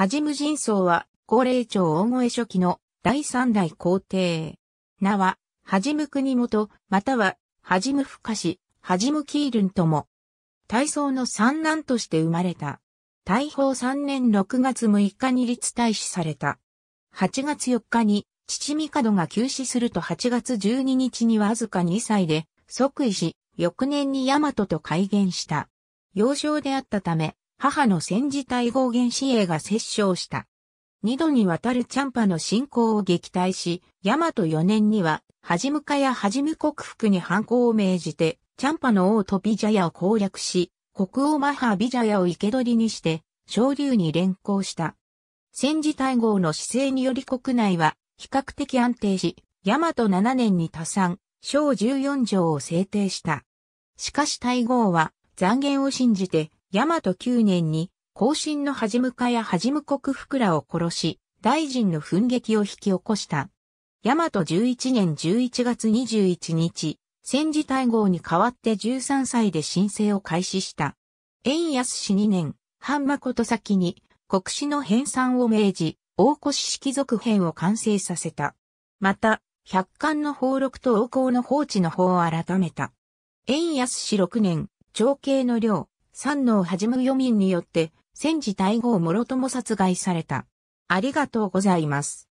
はじむ人相は、高齢長大越初期の第三代皇帝。名は、はじむ国元、または、はじむ深し、はじむキールンとも。大宗の三男として生まれた。大宝三年六月六日に立大使された。八月四日に、父帝が急死すると八月十二日にはわか二歳で即位し、翌年に大和と改元した。幼少であったため、母の戦時対合原子英が摂政した。二度にわたるチャンパの侵攻を撃退し、ヤマト年には、はじむかやはじむ国服に反抗を命じて、チャンパの王とビジャヤを攻略し、国王マハビジャヤを生け捕りにして、昇竜に連行した。戦時対合の姿勢により国内は、比較的安定し、ヤマト年に多産、小十四条を制定した。しかし大合は、残言を信じて、大和9年に、後進の恥むかや恥む国福らを殺し、大臣の奮撃を引き起こした。大和11年11月21日、戦時大号に代わって13歳で申請を開始した。円安氏2年、半誠先に国史の編纂を命じ、大越式続編を完成させた。また、百貫の放録と王公の放置の法を改めた。円安氏6年、長兄の領、三能はじむ余民によって、戦時大号諸とも殺害された。ありがとうございます。